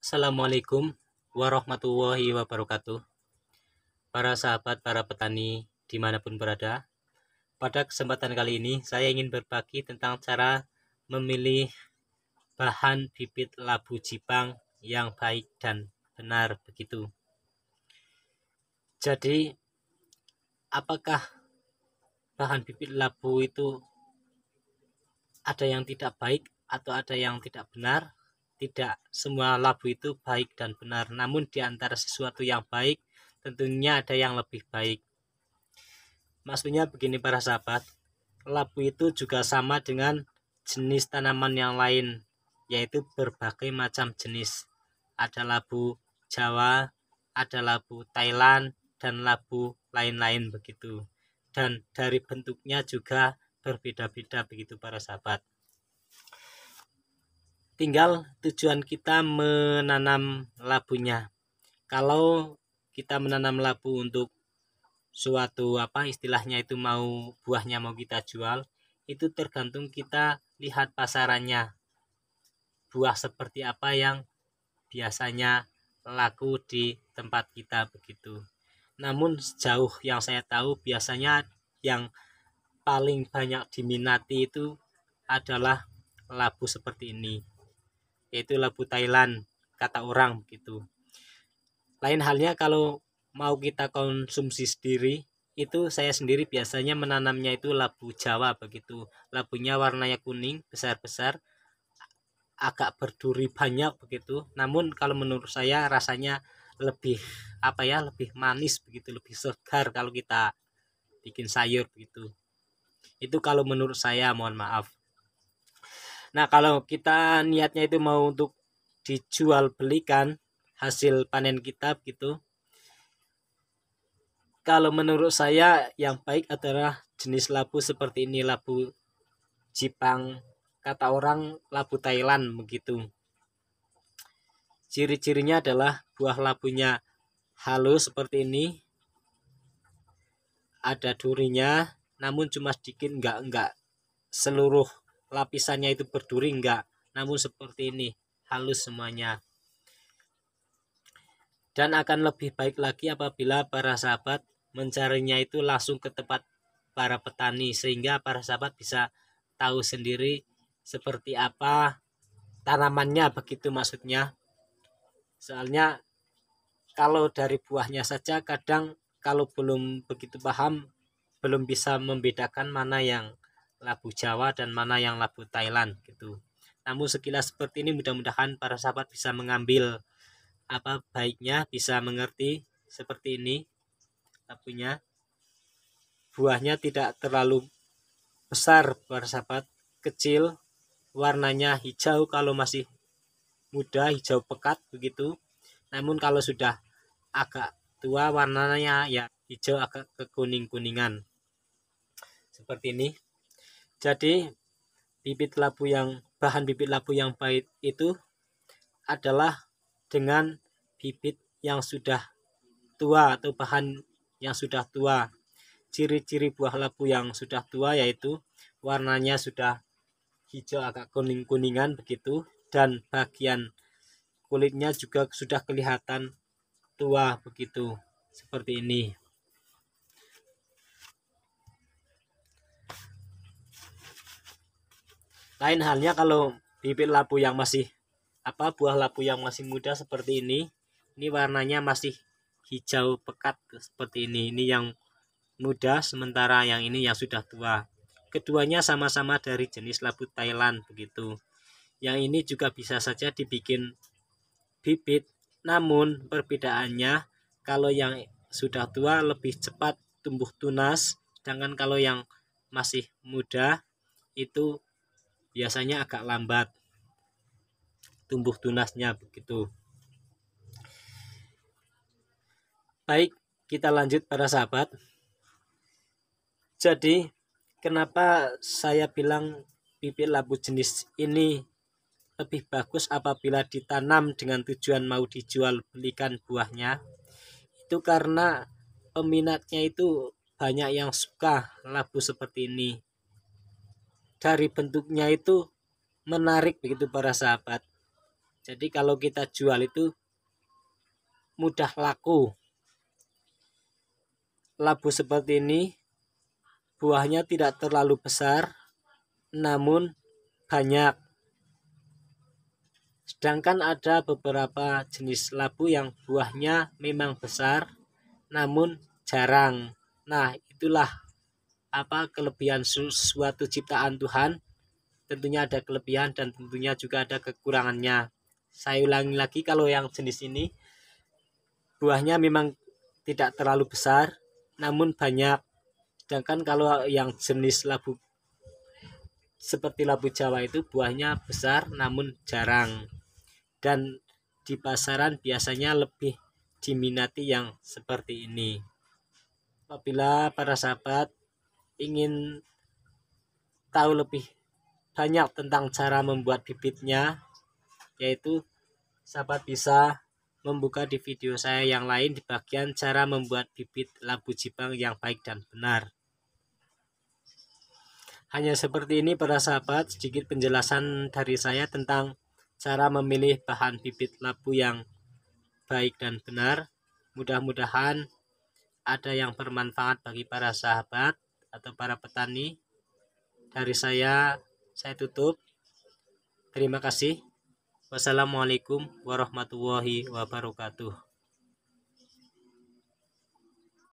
Assalamualaikum warahmatullahi wabarakatuh Para sahabat, para petani dimanapun berada Pada kesempatan kali ini saya ingin berbagi tentang cara memilih bahan bibit labu jipang yang baik dan benar begitu Jadi apakah bahan bibit labu itu ada yang tidak baik atau ada yang tidak benar tidak semua labu itu baik dan benar, namun di antara sesuatu yang baik tentunya ada yang lebih baik. Maksudnya begini para sahabat, labu itu juga sama dengan jenis tanaman yang lain, yaitu berbagai macam jenis. Ada labu Jawa, ada labu Thailand, dan labu lain-lain begitu. Dan dari bentuknya juga berbeda-beda begitu para sahabat tinggal tujuan kita menanam labunya kalau kita menanam labu untuk suatu apa istilahnya itu mau buahnya mau kita jual itu tergantung kita lihat pasarannya buah seperti apa yang biasanya laku di tempat kita begitu namun sejauh yang saya tahu biasanya yang paling banyak diminati itu adalah labu seperti ini yaitu labu Thailand kata orang begitu. Lain halnya kalau mau kita konsumsi sendiri itu saya sendiri biasanya menanamnya itu labu Jawa begitu. Labunya warnanya kuning besar-besar agak berduri banyak begitu. Namun kalau menurut saya rasanya lebih apa ya lebih manis begitu lebih segar kalau kita bikin sayur begitu itu kalau menurut saya mohon maaf Nah, kalau kita niatnya itu mau untuk dijual belikan hasil panen kita gitu. Kalau menurut saya yang baik adalah jenis labu seperti ini labu Jipang kata orang labu Thailand begitu. Ciri-cirinya adalah buah labunya halus seperti ini. Ada durinya, namun cuma sedikit enggak enggak seluruh lapisannya itu berduri enggak namun seperti ini halus semuanya dan akan lebih baik lagi apabila para sahabat mencarinya itu langsung ke tempat para petani sehingga para sahabat bisa tahu sendiri seperti apa tanamannya begitu maksudnya soalnya kalau dari buahnya saja kadang kalau belum begitu paham belum bisa membedakan mana yang labu Jawa dan mana yang labu Thailand gitu. Namun sekilas seperti ini mudah-mudahan para sahabat bisa mengambil apa baiknya, bisa mengerti seperti ini labunya. Buahnya tidak terlalu besar para sahabat, kecil, warnanya hijau kalau masih muda, hijau pekat begitu. Namun kalau sudah agak tua warnanya ya hijau agak kekuning-kuningan. Seperti ini. Jadi bibit labu yang bahan bibit labu yang baik itu adalah dengan bibit yang sudah tua atau bahan yang sudah tua. Ciri-ciri buah labu yang sudah tua yaitu warnanya sudah hijau agak kuning-kuningan begitu dan bagian kulitnya juga sudah kelihatan tua begitu seperti ini. Lain halnya kalau bibit labu yang masih apa buah labu yang masih muda seperti ini, ini warnanya masih hijau pekat seperti ini. Ini yang muda sementara yang ini yang sudah tua. Keduanya sama-sama dari jenis labu Thailand begitu. Yang ini juga bisa saja dibikin bibit, namun perbedaannya kalau yang sudah tua lebih cepat tumbuh tunas, sedangkan kalau yang masih muda itu biasanya agak lambat tumbuh tunasnya begitu. Baik, kita lanjut para sahabat. Jadi, kenapa saya bilang bibit labu jenis ini lebih bagus apabila ditanam dengan tujuan mau dijual belikan buahnya? Itu karena peminatnya itu banyak yang suka labu seperti ini dari bentuknya itu menarik begitu para sahabat. Jadi kalau kita jual itu mudah laku. Labu seperti ini buahnya tidak terlalu besar namun banyak. Sedangkan ada beberapa jenis labu yang buahnya memang besar namun jarang. Nah, itulah apa kelebihan suatu ciptaan Tuhan tentunya ada kelebihan dan tentunya juga ada kekurangannya saya ulangi lagi kalau yang jenis ini buahnya memang tidak terlalu besar namun banyak sedangkan kalau yang jenis labu seperti labu Jawa itu buahnya besar namun jarang dan di pasaran biasanya lebih diminati yang seperti ini apabila para sahabat ingin tahu lebih banyak tentang cara membuat bibitnya yaitu sahabat bisa membuka di video saya yang lain di bagian cara membuat bibit labu jipang yang baik dan benar hanya seperti ini para sahabat sedikit penjelasan dari saya tentang cara memilih bahan bibit labu yang baik dan benar mudah-mudahan ada yang bermanfaat bagi para sahabat atau para petani dari saya saya tutup terima kasih wassalamualaikum warahmatullahi wabarakatuh